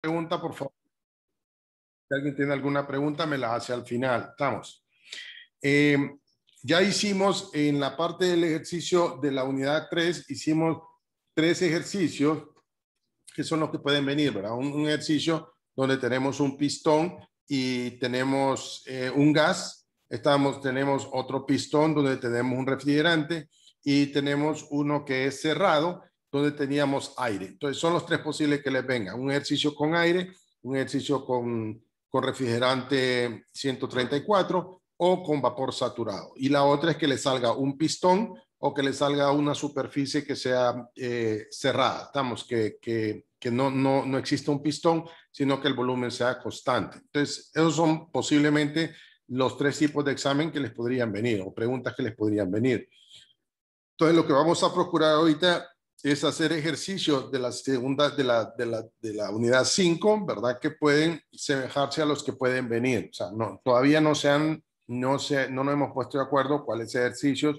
pregunta, por favor. Si alguien tiene alguna pregunta, me la hace al final. Estamos. Eh, ya hicimos en la parte del ejercicio de la unidad 3, hicimos tres ejercicios que son los que pueden venir, ¿verdad? Un, ejercicio donde tenemos un pistón y tenemos eh, un gas, estamos, tenemos otro pistón donde tenemos un refrigerante y tenemos uno que es cerrado donde teníamos aire. Entonces, son los tres posibles que les vengan. Un ejercicio con aire, un ejercicio con, con refrigerante 134 o con vapor saturado. Y la otra es que le salga un pistón o que le salga una superficie que sea eh, cerrada. Estamos, que, no, no, no exista un pistón, sino que el volumen sea constante. Entonces, esos son posiblemente los tres tipos de examen que les podrían venir o preguntas que les podrían venir. Entonces, lo que vamos a procurar ahorita es hacer ejercicios de la segunda, de la, de la, unidad 5, ¿verdad? Que pueden semejarse a los que pueden venir. O sea, no, todavía no se no se, no nos hemos puesto de acuerdo cuáles ejercicios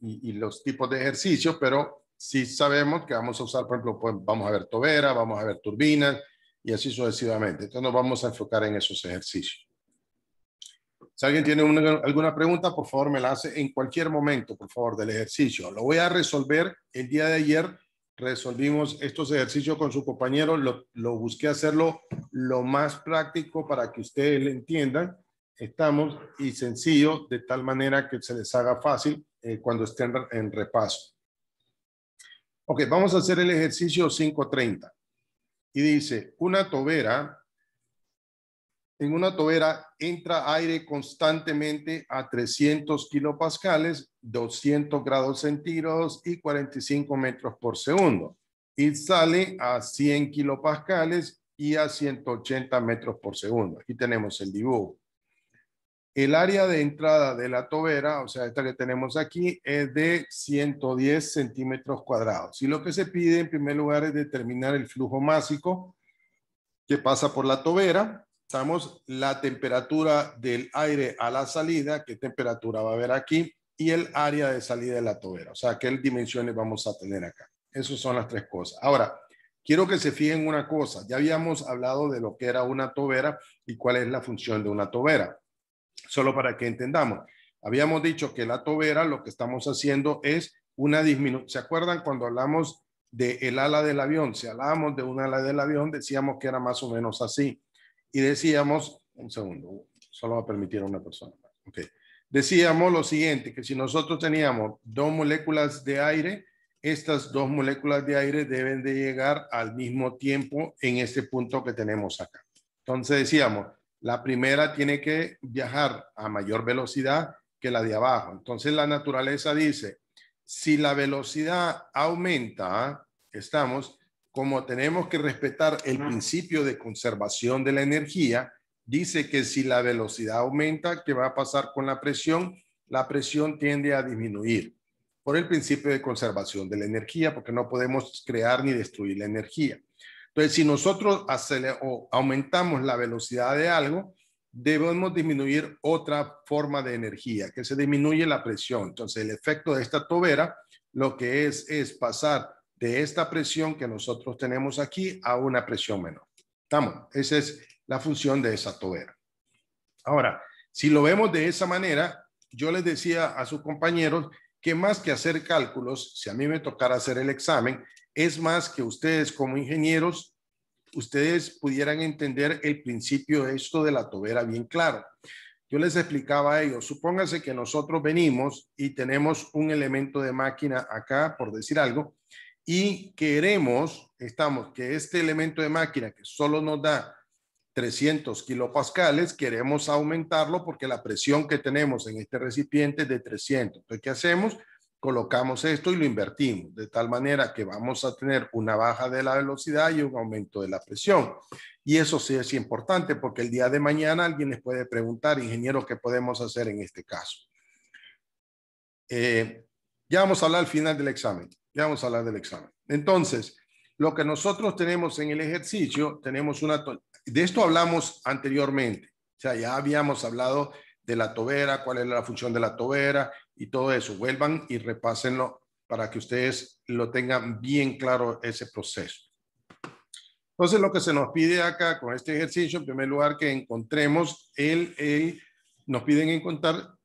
y, los tipos de ejercicios, pero sí sabemos que vamos a usar, por ejemplo, pues, vamos a ver tobera, vamos a ver turbinas y así sucesivamente. Entonces nos vamos a enfocar en esos ejercicios. Si alguien tiene alguna pregunta, por favor me la hace en cualquier momento, por favor, del ejercicio. Lo voy a resolver. El día de ayer resolvimos estos ejercicios con su compañero. Lo, busqué hacerlo lo más práctico para que ustedes le entiendan. Estamos y sencillo, de tal manera que se les haga fácil eh, cuando estén en repaso. Ok, vamos a hacer el ejercicio 530. Y dice, una tobera en una tobera entra aire constantemente a 300 kilopascales, 200 grados centígrados y 45 metros por segundo. Y sale a 100 kilopascales y a 180 metros por segundo. Aquí tenemos el dibujo. El área de entrada de la tobera, o sea, esta que tenemos aquí, es de 110 centímetros cuadrados. Y lo que se pide en primer lugar es determinar el flujo másico que pasa por la tobera Estamos la temperatura del aire a la salida, qué temperatura va a haber aquí, y el área de salida de la tobera, o sea, qué dimensiones vamos a tener acá. Esas son las tres cosas. Ahora, quiero que se fijen una cosa. Ya habíamos hablado de lo que era una tobera y cuál es la función de una tobera. Solo para que entendamos. Habíamos dicho que la tobera lo que estamos haciendo es una disminución. ¿Se acuerdan cuando hablamos del el ala del avión? Si hablábamos de un ala del avión, decíamos que era más o menos así y decíamos, un segundo, solo va a permitir a una persona. Okay. Decíamos lo siguiente, que si nosotros teníamos dos moléculas de aire, estas dos moléculas de aire deben de llegar al mismo tiempo en este punto que tenemos acá. Entonces decíamos, la primera tiene que viajar a mayor velocidad que la de abajo. Entonces la naturaleza dice, si la velocidad aumenta, estamos como tenemos que respetar el principio de conservación de la energía, dice que si la velocidad aumenta, ¿qué va a pasar con la presión? La presión tiende a disminuir por el principio de conservación de la energía, porque no podemos crear ni destruir la energía. Entonces, si nosotros o aumentamos la velocidad de algo, debemos disminuir otra forma de energía, que se disminuye la presión. Entonces, el efecto de esta tobera lo que es es pasar de esta presión que nosotros tenemos aquí a una presión menor. ¿Estamos? Esa es la función de esa tobera. Ahora, si lo vemos de esa manera, yo les decía a sus compañeros que más que hacer cálculos, si a mí me tocara hacer el examen, es más que ustedes como ingenieros, ustedes pudieran entender el principio de esto de la tobera bien claro. Yo les explicaba a ellos, supóngase que nosotros venimos y tenemos un elemento de máquina acá, por decir algo, y queremos, estamos, que este elemento de máquina que solo nos da 300 kilopascales, queremos aumentarlo porque la presión que tenemos en este recipiente es de 300. Entonces, ¿qué hacemos? Colocamos esto y lo invertimos, de tal manera que vamos a tener una baja de la velocidad y un aumento de la presión. Y eso sí es importante porque el día de mañana alguien les puede preguntar, ingeniero, ¿qué podemos hacer en este caso? Eh, ya vamos a hablar al final del examen. Ya vamos a hablar del examen. Entonces, lo que nosotros tenemos en el ejercicio, tenemos una... De esto hablamos anteriormente. O sea, ya habíamos hablado de la tobera, cuál es la función de la tobera y todo eso. Vuelvan y repásenlo para que ustedes lo tengan bien claro ese proceso. Entonces, lo que se nos pide acá con este ejercicio, en primer lugar, que encontremos el, el nos piden encontrar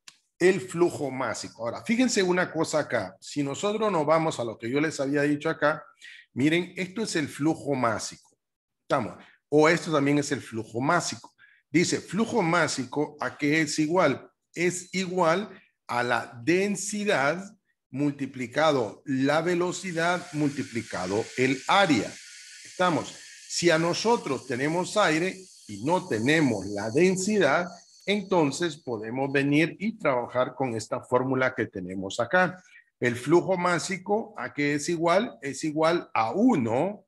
el flujo másico. Ahora, fíjense una cosa acá. Si nosotros nos vamos a lo que yo les había dicho acá, miren, esto es el flujo másico. Estamos. O esto también es el flujo másico. Dice, flujo másico, ¿a qué es igual? Es igual a la densidad multiplicado la velocidad multiplicado el área. Estamos. Si a nosotros tenemos aire y no tenemos la densidad, entonces podemos venir y trabajar con esta fórmula que tenemos acá. El flujo másico, ¿a qué es igual? Es igual a 1,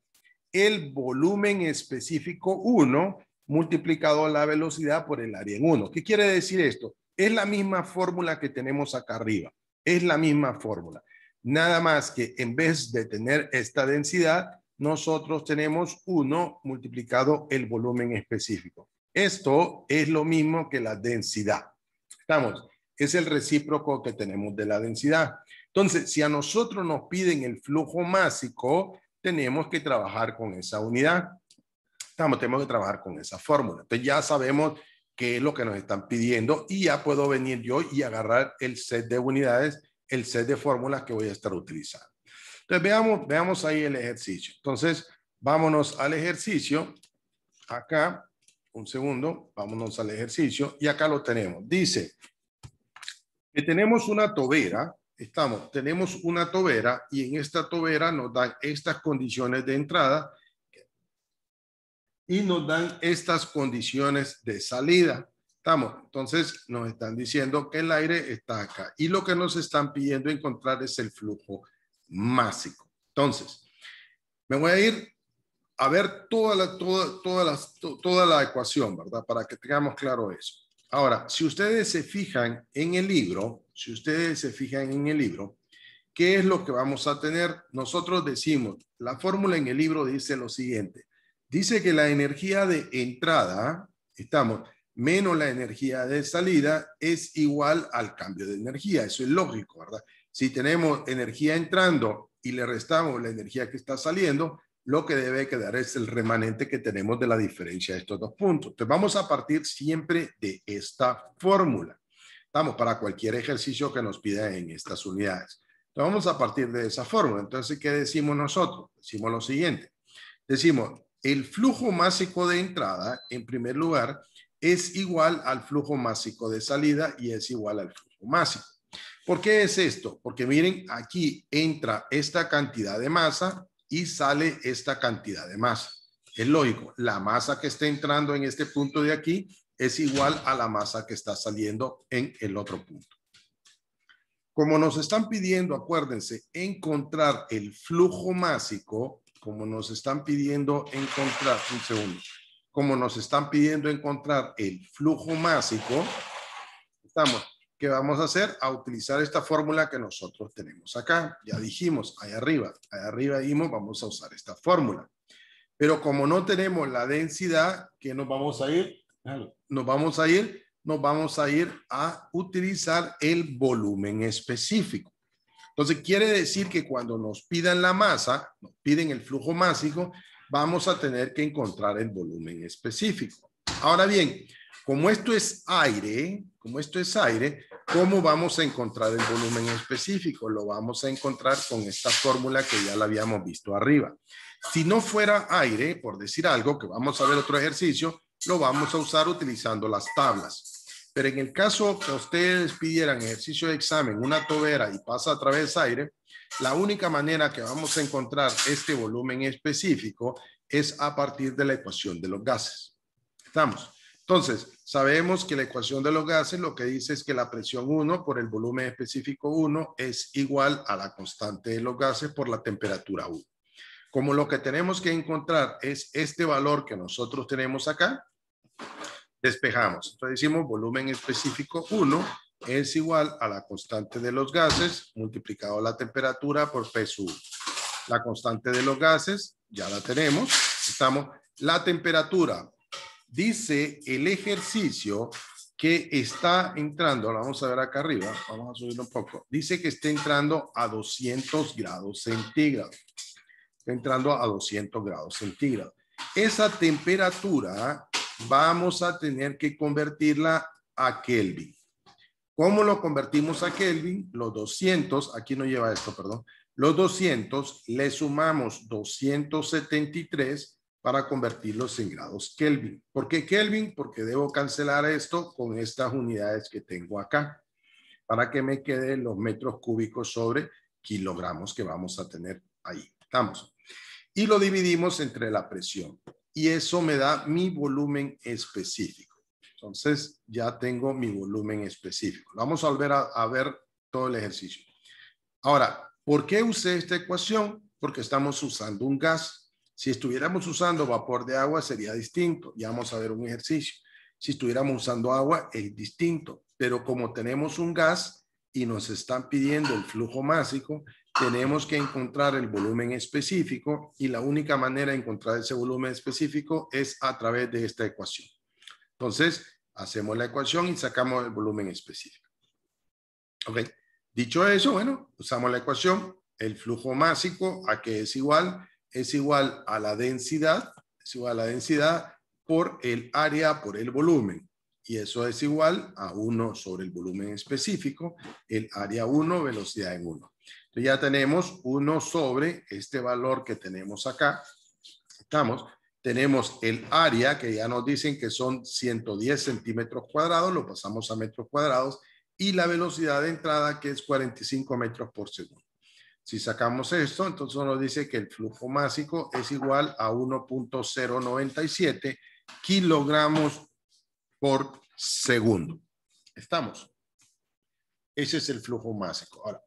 el volumen específico 1 multiplicado a la velocidad por el área en 1. ¿Qué quiere decir esto? Es la misma fórmula que tenemos acá arriba. Es la misma fórmula. Nada más que en vez de tener esta densidad, nosotros tenemos 1 multiplicado el volumen específico. Esto es lo mismo que la densidad. Estamos, es el recíproco que tenemos de la densidad. Entonces, si a nosotros nos piden el flujo másico, tenemos que trabajar con esa unidad. Estamos, tenemos que trabajar con esa fórmula. Entonces ya sabemos qué es lo que nos están pidiendo y ya puedo venir yo y agarrar el set de unidades, el set de fórmulas que voy a estar utilizando. Entonces veamos, veamos ahí el ejercicio. Entonces vámonos al ejercicio. Acá un segundo, vámonos al ejercicio y acá lo tenemos. Dice que tenemos una tobera, estamos, tenemos una tobera y en esta tobera nos dan estas condiciones de entrada y nos dan estas condiciones de salida. Estamos, entonces nos están diciendo que el aire está acá y lo que nos están pidiendo encontrar es el flujo másico. Entonces, me voy a ir a ver toda la, toda, la, toda la ecuación, ¿verdad? Para que tengamos claro eso. Ahora, si ustedes se fijan en el libro, si ustedes se fijan en el libro, ¿qué es lo que vamos a tener? Nosotros decimos, la fórmula en el libro dice lo siguiente. Dice que la energía de entrada, estamos, menos la energía de salida es igual al cambio de energía. Eso es lógico, ¿verdad? Si tenemos energía entrando y le restamos la energía que está saliendo, lo que debe quedar es el remanente que tenemos de la diferencia de estos dos puntos. Entonces vamos a partir siempre de esta fórmula. Estamos para cualquier ejercicio que nos pida en estas unidades. Entonces vamos a partir de esa fórmula. Entonces, ¿qué decimos nosotros? Decimos lo siguiente. Decimos, el flujo másico de entrada, en primer lugar, es igual al flujo másico de salida y es igual al flujo másico. ¿Por qué es esto? Porque miren, aquí entra esta cantidad de masa y sale esta cantidad de masa. Es lógico, la masa que está entrando en este punto de aquí es igual a la masa que está saliendo en el otro punto. Como nos están pidiendo, acuérdense, encontrar el flujo másico, como nos están pidiendo encontrar, un segundo, como nos están pidiendo encontrar el flujo másico, estamos, ¿qué vamos a hacer? A utilizar esta fórmula que nosotros tenemos acá. Ya dijimos, ahí arriba, ahí arriba dijimos, vamos a usar esta fórmula. Pero como no tenemos la densidad, que nos vamos a ir? Nos vamos a ir, nos vamos a ir a utilizar el volumen específico. Entonces quiere decir que cuando nos pidan la masa, nos piden el flujo másico, vamos a tener que encontrar el volumen específico. Ahora bien, como esto es aire, como esto es aire, ¿cómo vamos a encontrar el volumen específico? Lo vamos a encontrar con esta fórmula que ya la habíamos visto arriba. Si no fuera aire, por decir algo, que vamos a ver otro ejercicio, lo vamos a usar utilizando las tablas. Pero en el caso que ustedes pidieran ejercicio de examen, una tobera y pasa a través de aire, la única manera que vamos a encontrar este volumen específico es a partir de la ecuación de los gases. ¿Estamos? Entonces, Sabemos que la ecuación de los gases lo que dice es que la presión 1 por el volumen específico 1 es igual a la constante de los gases por la temperatura 1. Como lo que tenemos que encontrar es este valor que nosotros tenemos acá, despejamos. Entonces decimos volumen específico 1 es igual a la constante de los gases multiplicado la temperatura por peso 1 La constante de los gases ya la tenemos. Estamos la temperatura dice el ejercicio que está entrando, lo vamos a ver acá arriba, vamos a subir un poco, dice que está entrando a 200 grados centígrados, está entrando a 200 grados centígrados. Esa temperatura vamos a tener que convertirla a Kelvin. ¿Cómo lo convertimos a Kelvin? Los 200, aquí no lleva esto, perdón, los 200 le sumamos 273 para convertirlos en grados Kelvin. ¿Por qué Kelvin? Porque debo cancelar esto con estas unidades que tengo acá para que me queden los metros cúbicos sobre kilogramos que vamos a tener ahí. Estamos. Y lo dividimos entre la presión. Y eso me da mi volumen específico. Entonces ya tengo mi volumen específico. Vamos a volver a, a ver todo el ejercicio. Ahora, ¿por qué usé esta ecuación? Porque estamos usando un gas si estuviéramos usando vapor de agua sería distinto, ya vamos a ver un ejercicio. Si estuviéramos usando agua es distinto, pero como tenemos un gas y nos están pidiendo el flujo másico, tenemos que encontrar el volumen específico y la única manera de encontrar ese volumen específico es a través de esta ecuación. Entonces, hacemos la ecuación y sacamos el volumen específico. dicho eso, bueno, usamos la ecuación, el flujo másico a que es igual es igual a la densidad, es igual a la densidad por el área, por el volumen. Y eso es igual a 1 sobre el volumen específico, el área 1, velocidad en 1. Entonces ya tenemos 1 sobre este valor que tenemos acá. Estamos, tenemos el área que ya nos dicen que son 110 centímetros cuadrados, lo pasamos a metros cuadrados, y la velocidad de entrada que es 45 metros por segundo. Si sacamos esto, entonces nos dice que el flujo másico es igual a 1.097 kilogramos por segundo. ¿Estamos? Ese es el flujo másico. Ahora,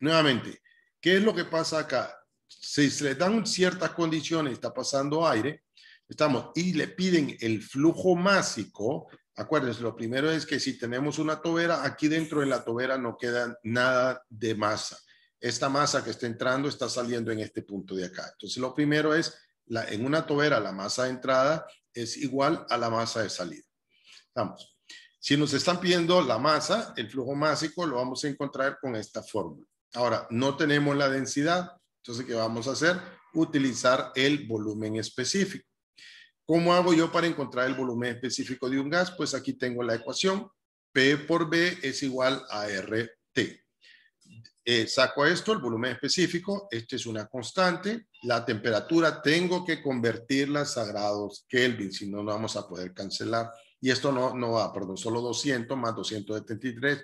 nuevamente, ¿qué es lo que pasa acá? Si se le dan ciertas condiciones, está pasando aire, estamos, y le piden el flujo másico, acuérdense, lo primero es que si tenemos una tobera, aquí dentro de la tobera no queda nada de masa esta masa que está entrando está saliendo en este punto de acá. Entonces, lo primero es, la, en una tobera, la masa de entrada es igual a la masa de salida. Vamos. Si nos están pidiendo la masa, el flujo másico lo vamos a encontrar con esta fórmula. Ahora, no tenemos la densidad, entonces, ¿qué vamos a hacer? Utilizar el volumen específico. ¿Cómo hago yo para encontrar el volumen específico de un gas? Pues aquí tengo la ecuación. P por B es igual a RT. Eh, saco esto, el volumen específico, este es una constante, la temperatura tengo que convertirla a grados Kelvin, si no, no vamos a poder cancelar. Y esto no, no va, perdón, solo 200 más 273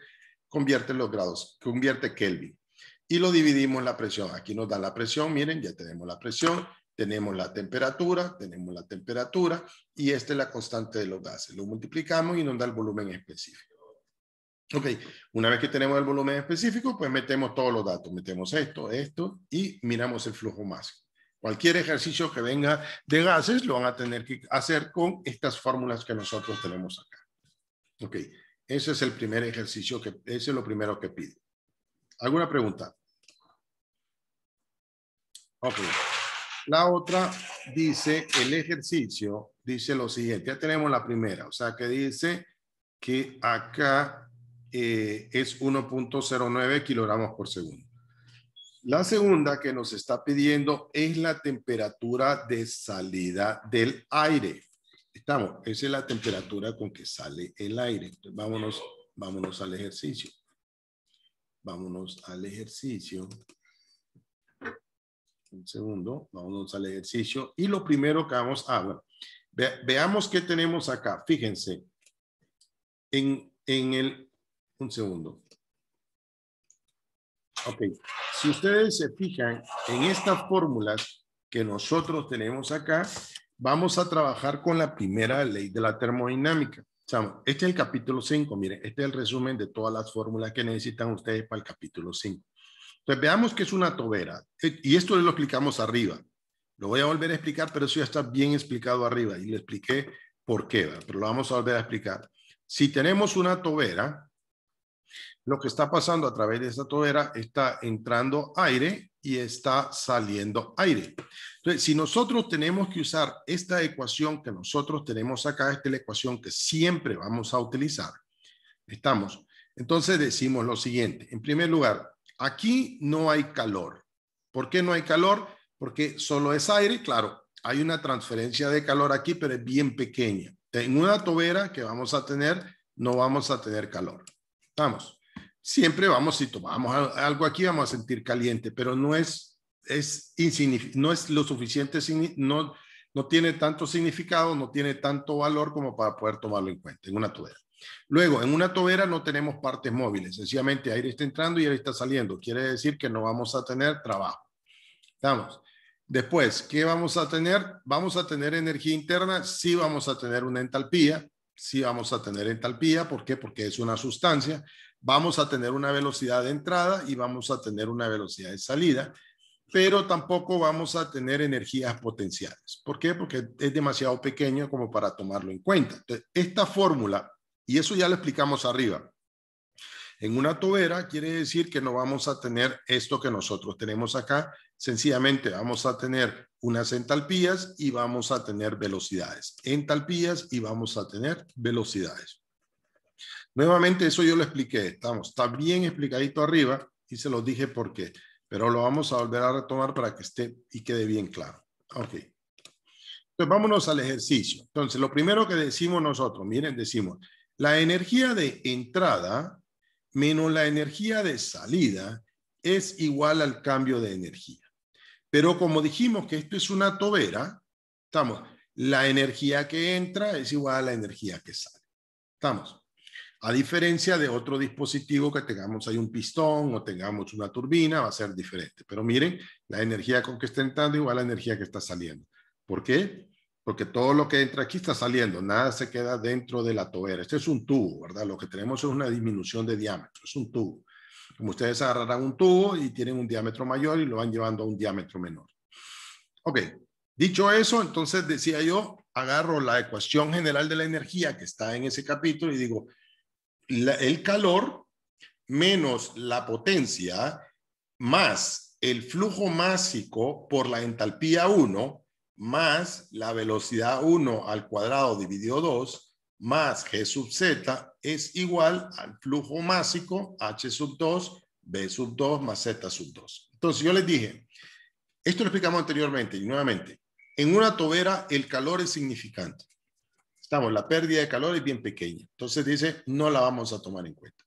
convierte los grados, convierte Kelvin. Y lo dividimos en la presión. Aquí nos da la presión, miren, ya tenemos la presión, tenemos la temperatura, tenemos la temperatura y esta es la constante de los gases. Lo multiplicamos y nos da el volumen específico. Ok, una vez que tenemos el volumen específico, pues metemos todos los datos, metemos esto, esto y miramos el flujo máximo. Cualquier ejercicio que venga de gases lo van a tener que hacer con estas fórmulas que nosotros tenemos acá. Ok, ese es el primer ejercicio, que, ese es lo primero que pide. ¿Alguna pregunta? Ok, la otra dice, el ejercicio dice lo siguiente, ya tenemos la primera, o sea que dice que acá eh, es 1.09 kilogramos por segundo. La segunda que nos está pidiendo es la temperatura de salida del aire. Estamos, esa es la temperatura con que sale el aire. Entonces, vámonos, vámonos al ejercicio. Vámonos al ejercicio. Un segundo, vámonos al ejercicio. Y lo primero que vamos a, ver, veamos qué tenemos acá. Fíjense, en, en el un segundo. Ok. Si ustedes se fijan en estas fórmulas que nosotros tenemos acá, vamos a trabajar con la primera ley de la termodinámica. este es el capítulo 5. Miren, este es el resumen de todas las fórmulas que necesitan ustedes para el capítulo 5. Entonces, veamos que es una tobera. Y esto lo explicamos arriba. Lo voy a volver a explicar, pero eso ya está bien explicado arriba. Y le expliqué por qué, pero lo vamos a volver a explicar. Si tenemos una tobera, lo que está pasando a través de esta tobera está entrando aire y está saliendo aire. Entonces, si nosotros tenemos que usar esta ecuación que nosotros tenemos acá, esta es la ecuación que siempre vamos a utilizar. Estamos. Entonces decimos lo siguiente. En primer lugar, aquí no hay calor. ¿Por qué no hay calor? Porque solo es aire, claro. Hay una transferencia de calor aquí, pero es bien pequeña. En una tobera que vamos a tener, no vamos a tener calor. Estamos siempre vamos, si tomamos algo aquí, vamos a sentir caliente, pero no es, es no es lo suficiente, no, no tiene tanto significado, no tiene tanto valor como para poder tomarlo en cuenta en una tobera. Luego, en una tobera no tenemos partes móviles, sencillamente aire está entrando y aire está saliendo, quiere decir que no vamos a tener trabajo. Estamos. Después, ¿qué vamos a tener? Vamos a tener energía interna, sí vamos a tener una entalpía, sí vamos a tener entalpía, ¿por qué? Porque es una sustancia, vamos a tener una velocidad de entrada y vamos a tener una velocidad de salida, pero tampoco vamos a tener energías potenciales. ¿Por qué? Porque es demasiado pequeño como para tomarlo en cuenta. esta fórmula, y eso ya lo explicamos arriba, en una tobera quiere decir que no vamos a tener esto que nosotros tenemos acá, sencillamente vamos a tener unas entalpías y vamos a tener velocidades. Entalpías y vamos a tener velocidades. Nuevamente, eso yo lo expliqué, estamos, está bien explicadito arriba y se lo dije por qué, pero lo vamos a volver a retomar para que esté y quede bien claro. Ok. Entonces, vámonos al ejercicio. Entonces, lo primero que decimos nosotros, miren, decimos, la energía de entrada menos la energía de salida es igual al cambio de energía. Pero como dijimos que esto es una tobera, estamos, la energía que entra es igual a la energía que sale. Estamos. A diferencia de otro dispositivo que tengamos ahí un pistón o tengamos una turbina, va a ser diferente. Pero miren, la energía con que está entrando igual a la energía que está saliendo. ¿Por qué? Porque todo lo que entra aquí está saliendo, nada se queda dentro de la tobera. Este es un tubo, ¿verdad? Lo que tenemos es una disminución de diámetro, es un tubo. Como ustedes agarrarán un tubo y tienen un diámetro mayor y lo van llevando a un diámetro menor. Ok, dicho eso, entonces decía yo, agarro la ecuación general de la energía que está en ese capítulo y digo, el calor menos la potencia más el flujo másico por la entalpía 1 más la velocidad 1 al cuadrado dividido 2 más g sub z es igual al flujo másico h sub 2, b sub 2 más z sub 2. Entonces yo les dije, esto lo explicamos anteriormente y nuevamente, en una tobera el calor es significante. Estamos, la pérdida de calor es bien pequeña. Entonces dice, no la vamos a tomar en cuenta.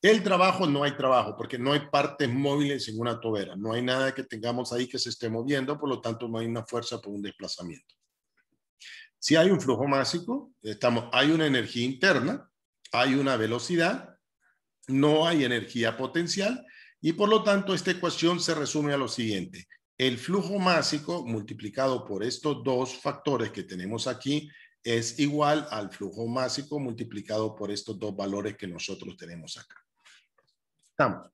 El trabajo, no hay trabajo, porque no hay partes móviles en una tobera. No hay nada que tengamos ahí que se esté moviendo, por lo tanto no hay una fuerza por un desplazamiento. Si hay un flujo másico, estamos, hay una energía interna, hay una velocidad, no hay energía potencial y por lo tanto esta ecuación se resume a lo siguiente. El flujo másico multiplicado por estos dos factores que tenemos aquí es igual al flujo másico multiplicado por estos dos valores que nosotros tenemos acá. Estamos.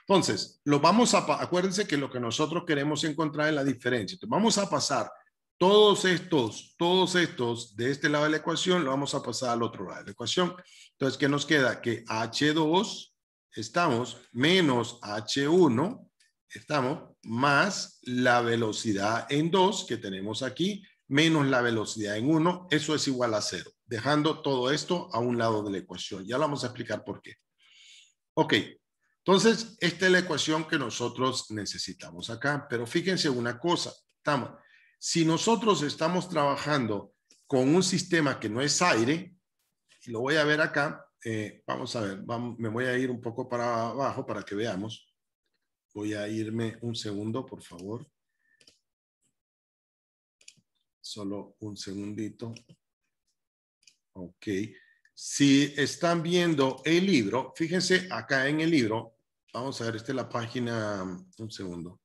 Entonces, lo vamos a, acuérdense que lo que nosotros queremos encontrar es la diferencia. vamos a pasar todos estos, todos estos de este lado de la ecuación, lo vamos a pasar al otro lado de la ecuación. Entonces, ¿qué nos queda? Que H2 estamos menos H1 estamos más la velocidad en 2 que tenemos aquí menos la velocidad en 1, eso es igual a 0, dejando todo esto a un lado de la ecuación. Ya lo vamos a explicar por qué. Ok, entonces esta es la ecuación que nosotros necesitamos acá, pero fíjense una cosa, estamos, si nosotros estamos trabajando con un sistema que no es aire, lo voy a ver acá, eh, vamos a ver, me voy a ir un poco para abajo para que veamos. Voy a irme un segundo, por favor. Solo un segundito. Ok. Si están viendo el libro, fíjense acá en el libro. Vamos a ver, esta es la página, un segundo.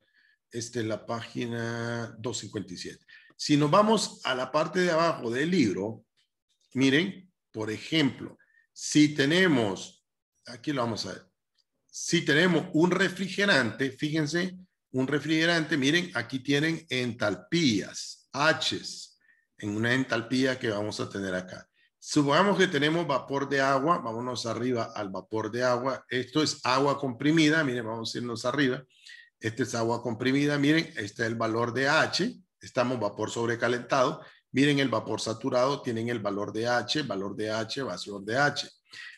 Esta es la página 257. Si nos vamos a la parte de abajo del libro, miren, por ejemplo, si tenemos, aquí lo vamos a ver, si tenemos un refrigerante, fíjense, un refrigerante, miren, aquí tienen entalpías, H en una entalpía que vamos a tener acá. Supongamos que tenemos vapor de agua, vámonos arriba al vapor de agua. Esto es agua comprimida, miren, vamos a irnos arriba. Este es agua comprimida, miren, este es el valor de H, estamos vapor sobrecalentado. Miren el vapor saturado, tienen el valor de H, valor de H, valor de H.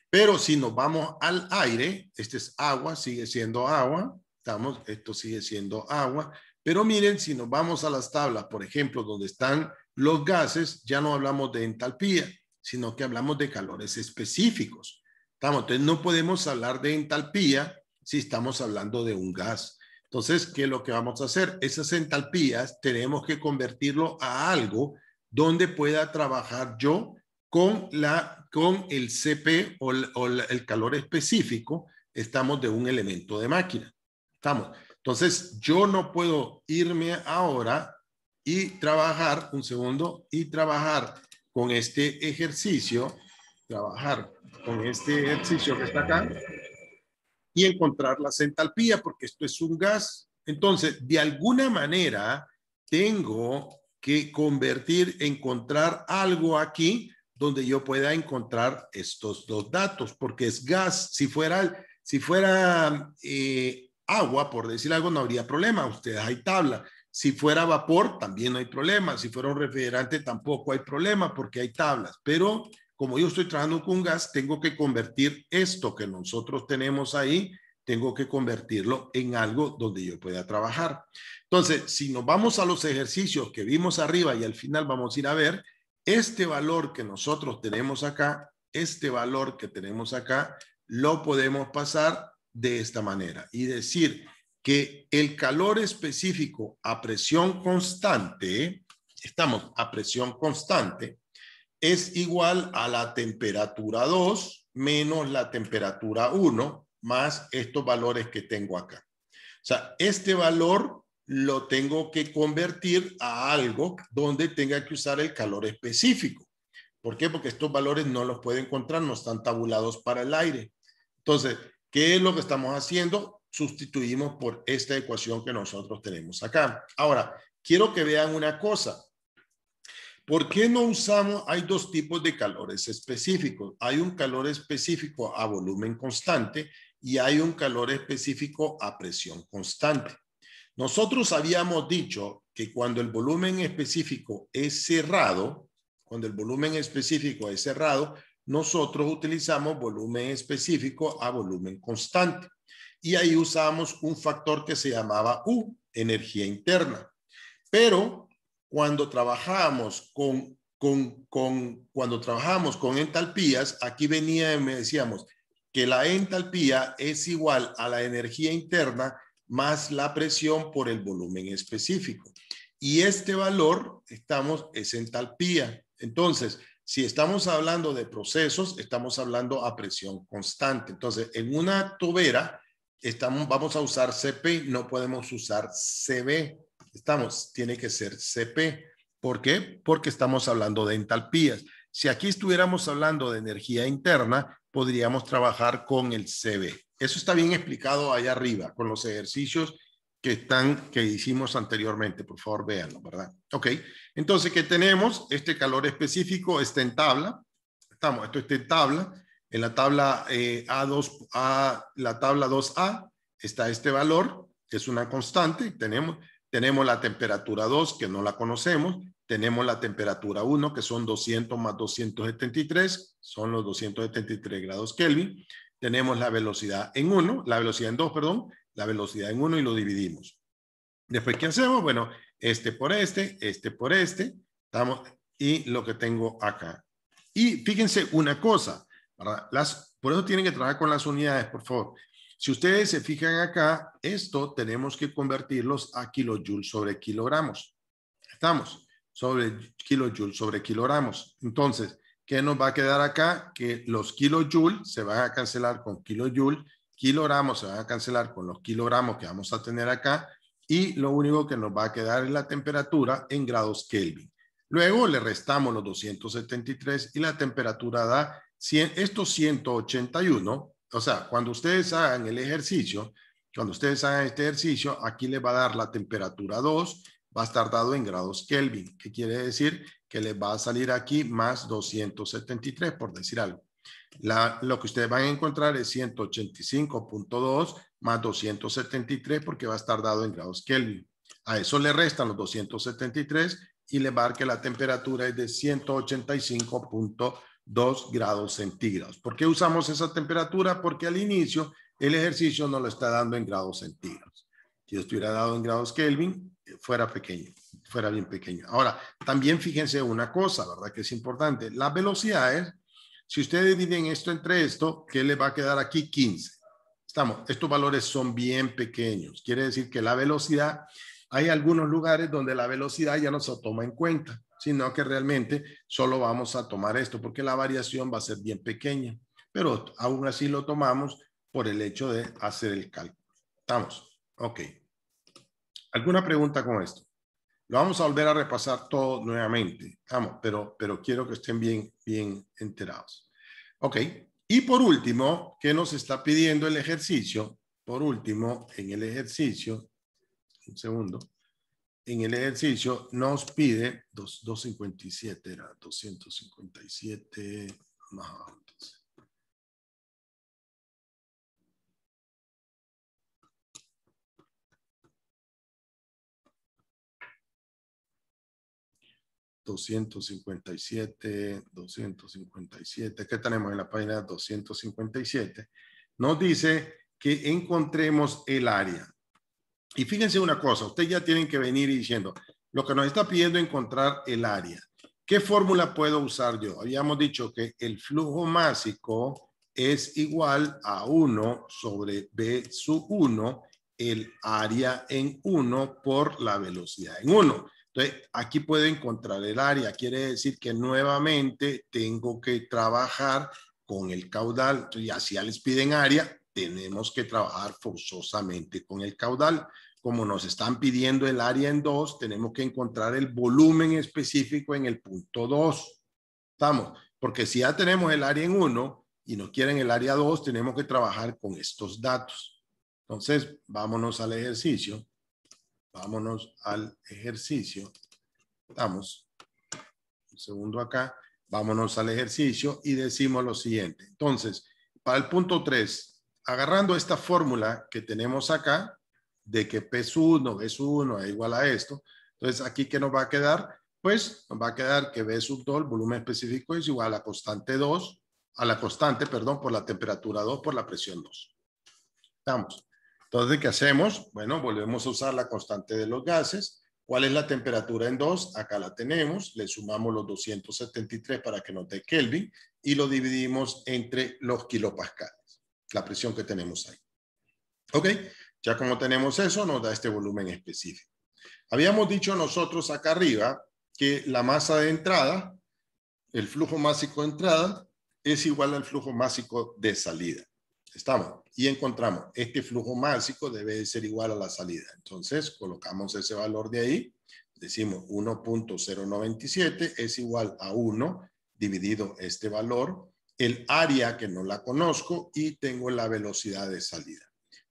Pero si nos vamos al aire, este es agua, sigue siendo agua, estamos, esto sigue siendo agua. Pero miren, si nos vamos a las tablas, por ejemplo, donde están los gases, ya no hablamos de entalpía, sino que hablamos de calores específicos. Estamos, entonces no podemos hablar de entalpía si estamos hablando de un gas. Entonces, ¿qué es lo que vamos a hacer? Esas entalpías tenemos que convertirlo a algo donde pueda trabajar yo con, la, con el CP o el calor específico, estamos de un elemento de máquina. Estamos. Entonces, yo no puedo irme ahora y trabajar, un segundo, y trabajar con este ejercicio, trabajar con este ejercicio que está acá, y encontrar la centalpía, porque esto es un gas. Entonces, de alguna manera, tengo que convertir, encontrar algo aquí donde yo pueda encontrar estos dos datos, porque es gas. Si fuera, si fuera eh, agua, por decir algo, no habría problema. Ustedes hay tabla. Si fuera vapor, también no hay problema. Si fuera un refrigerante, tampoco hay problema porque hay tablas. Pero como yo estoy trabajando con gas, tengo que convertir esto que nosotros tenemos ahí, tengo que convertirlo en algo donde yo pueda trabajar. Entonces, si nos vamos a los ejercicios que vimos arriba y al final vamos a ir a ver, este valor que nosotros tenemos acá, este valor que tenemos acá, lo podemos pasar de esta manera y decir que el calor específico a presión constante, estamos a presión constante, es igual a la temperatura 2 menos la temperatura 1 más estos valores que tengo acá. O sea, este valor lo tengo que convertir a algo donde tenga que usar el calor específico. ¿Por qué? Porque estos valores no los puede encontrar, no están tabulados para el aire. Entonces, ¿Qué es lo que estamos haciendo? Sustituimos por esta ecuación que nosotros tenemos acá. Ahora, quiero que vean una cosa. ¿Por qué no usamos? Hay dos tipos de calores específicos. Hay un calor específico a volumen constante y hay un calor específico a presión constante. Nosotros habíamos dicho que cuando el volumen específico es cerrado, cuando el volumen específico es cerrado, nosotros utilizamos volumen específico a volumen constante. Y ahí usamos un factor que se llamaba U, energía interna. Pero cuando trabajamos con, cuando trabajamos con entalpías, aquí venía, me decíamos que la entalpía es igual a la energía interna más la presión por el volumen específico. Y este valor, estamos, es entalpía. Entonces, si estamos hablando de procesos, estamos hablando a presión constante. Entonces, en una tobera estamos, vamos a usar CP, no podemos usar CB. Estamos, tiene que ser CP. ¿Por qué? Porque estamos hablando de entalpías. Si aquí estuviéramos hablando de energía interna, podríamos trabajar con el CB. Eso está bien explicado allá arriba, con los ejercicios que, están, que hicimos anteriormente. Por favor, véanlo, ¿verdad? Ok, entonces, ¿qué tenemos? Este calor específico está en tabla. Estamos, esto está en tabla. En la tabla eh, A2, A, la tabla 2A está este valor, que es una constante. Tenemos, tenemos la temperatura 2, que no la conocemos. Tenemos la temperatura 1, que son 200 más 273, son los 273 grados Kelvin. Tenemos la velocidad en 1, la velocidad en 2, perdón, la velocidad en uno y lo dividimos. Después, ¿qué hacemos? Bueno, este por este, este por este, estamos, y lo que tengo acá. Y fíjense una cosa, Las, por eso tienen que trabajar con las unidades, por favor. Si ustedes se fijan acá, esto tenemos que convertirlos a kilojoules sobre kilogramos. Estamos sobre kilojoules sobre kilogramos. Entonces, ¿qué nos va a quedar acá? Que los kilojoules se van a cancelar con kilojoules kilogramos se van a cancelar con los kilogramos que vamos a tener acá y lo único que nos va a quedar es la temperatura en grados Kelvin. Luego le restamos los 273 y la temperatura da estos 181. O sea, cuando ustedes hagan el ejercicio, cuando ustedes hagan este ejercicio, aquí le va a dar la temperatura 2, va a estar dado en grados Kelvin, que quiere decir que les va a salir aquí más 273, por decir algo lo que ustedes van a encontrar es 185.2 más 273 porque va a estar dado en grados Kelvin. A eso le restan los 273 y le va a dar que la temperatura es de 185.2 grados centígrados. ¿Por qué usamos esa temperatura? Porque al inicio el ejercicio no lo está dando en grados centígrados. Si estuviera dado en grados Kelvin, fuera pequeño, fuera bien pequeño. Ahora, también fíjense una cosa, ¿verdad? Que es importante. Las velocidades si ustedes dividen esto entre esto, ¿qué les va a quedar aquí? 15. Estamos, estos valores son bien pequeños. Quiere decir que la velocidad, hay algunos lugares donde la velocidad ya no se toma en cuenta, sino que realmente solo vamos a tomar esto porque la variación va a ser bien pequeña. Pero aún así lo tomamos por el hecho de hacer el cálculo. Estamos. Ok. ¿Alguna pregunta con esto? Lo vamos a volver a repasar todo nuevamente, vamos, pero, pero quiero que estén bien, bien enterados. Ok, y por último, ¿qué nos está pidiendo el ejercicio? Por último, en el ejercicio, un segundo, en el ejercicio nos pide 257, era 257, más... 257, 257, ¿qué tenemos en la página 257? Nos dice que encontremos el área. Y fíjense una cosa, ustedes ya tienen que venir diciendo, lo que nos está pidiendo encontrar el área. ¿Qué fórmula puedo usar yo? Habíamos dicho que el flujo másico es igual a 1 sobre B sub 1, el área en 1 por la velocidad en 1. Entonces, aquí puedo encontrar el área. Quiere decir que nuevamente tengo que trabajar con el caudal. Y ya si ya les piden área, tenemos que trabajar forzosamente con el caudal. Como nos están pidiendo el área en dos, tenemos que encontrar el volumen específico en el punto dos. ¿Estamos? Porque si ya tenemos el área en uno y nos quieren el área dos, tenemos que trabajar con estos datos. Entonces, vámonos al ejercicio. Vámonos al ejercicio. Vamos. un segundo acá. Vámonos al ejercicio y decimos lo siguiente. Entonces, para el punto 3, agarrando esta fórmula que tenemos acá, de que P1, B1 es e igual a esto. Entonces, ¿aquí qué nos va a quedar? Pues nos va a quedar que B sub 2, volumen específico, es igual a la constante 2, a la constante, perdón, por la temperatura 2, por la presión 2. Estamos. Entonces, ¿qué hacemos? Bueno, volvemos a usar la constante de los gases. ¿Cuál es la temperatura en 2? Acá la tenemos. Le sumamos los 273 para que nos dé Kelvin y lo dividimos entre los kilopascales, la presión que tenemos ahí. ¿Ok? Ya como tenemos eso, nos da este volumen específico. Habíamos dicho nosotros acá arriba que la masa de entrada, el flujo másico de entrada, es igual al flujo másico de salida estamos y encontramos este flujo másico debe ser igual a la salida. Entonces colocamos ese valor de ahí, decimos 1.097 es igual a 1 dividido este valor, el área que no la conozco y tengo la velocidad de salida.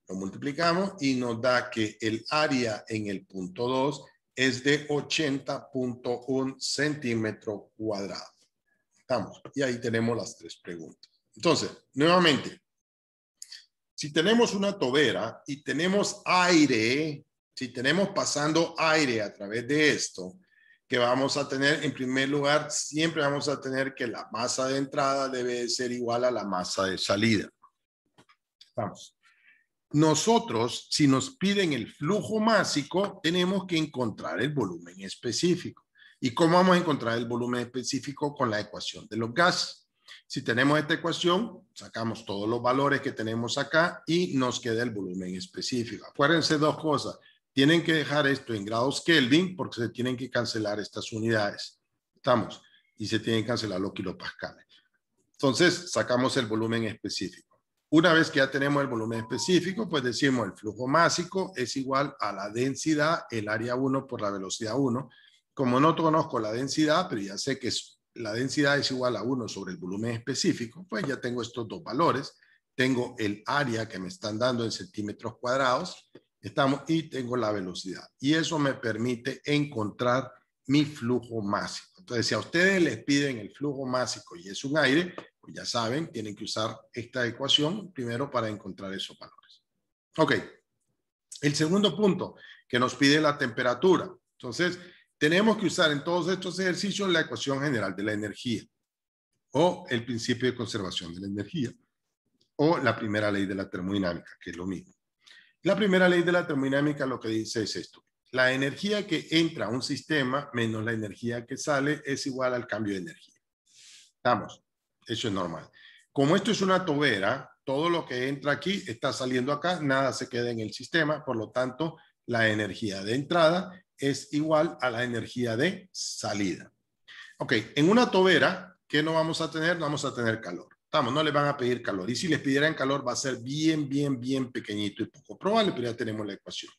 Lo multiplicamos y nos da que el área en el punto 2 es de 80.1 centímetro cuadrado. Estamos. Y ahí tenemos las tres preguntas. Entonces, nuevamente, si tenemos una tobera y tenemos aire, si tenemos pasando aire a través de esto, que vamos a tener, en primer lugar, siempre vamos a tener que la masa de entrada debe ser igual a la masa de salida. Vamos. Nosotros, si nos piden el flujo másico, tenemos que encontrar el volumen específico. ¿Y cómo vamos a encontrar el volumen específico con la ecuación de los gases? Si tenemos esta ecuación, sacamos todos los valores que tenemos acá y nos queda el volumen específico. Acuérdense dos cosas. Tienen que dejar esto en grados Kelvin porque se tienen que cancelar estas unidades. Estamos. Y se tienen que cancelar los kilopascales. Entonces, sacamos el volumen específico. Una vez que ya tenemos el volumen específico, pues decimos el flujo másico es igual a la densidad, el área 1 por la velocidad 1. Como no conozco la densidad, pero ya sé que es la densidad es igual a 1 sobre el volumen específico, pues ya tengo estos dos valores. Tengo el área que me están dando en centímetros cuadrados estamos, y tengo la velocidad. Y eso me permite encontrar mi flujo máximo Entonces, si a ustedes les piden el flujo másico y es un aire, pues ya saben, tienen que usar esta ecuación primero para encontrar esos valores. Ok. El segundo punto que nos pide la temperatura. Entonces, tenemos que usar en todos estos ejercicios la ecuación general de la energía o el principio de conservación de la energía o la primera ley de la termodinámica, que es lo mismo. La primera ley de la termodinámica lo que dice es esto. La energía que entra a un sistema menos la energía que sale es igual al cambio de energía. Vamos, eso es normal. Como esto es una tobera, todo lo que entra aquí está saliendo acá, nada se queda en el sistema, por lo tanto, la energía de entrada es igual a la energía de salida. Ok, en una tobera, ¿qué no vamos a tener? No vamos a tener calor. Estamos, no le van a pedir calor. Y si les pidieran calor, va a ser bien, bien, bien pequeñito y poco probable, pero ya tenemos la ecuación.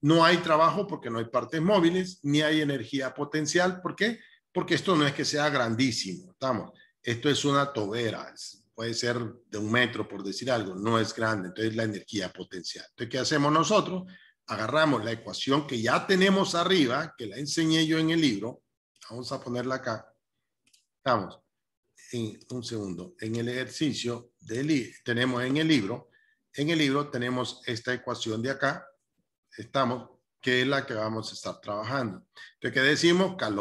No hay trabajo porque no hay partes móviles, ni hay energía potencial. ¿Por qué? Porque esto no es que sea grandísimo. Estamos, esto es una tobera, puede ser de un metro, por decir algo, no es grande. Entonces, la energía potencial. Entonces, ¿qué hacemos nosotros? agarramos la ecuación que ya tenemos arriba, que la enseñé yo en el libro, vamos a ponerla acá, estamos, en, un segundo, en el ejercicio del, tenemos en el libro, en el libro tenemos esta ecuación de acá, estamos, que es la que vamos a estar trabajando. Entonces, ¿qué decimos? Calor.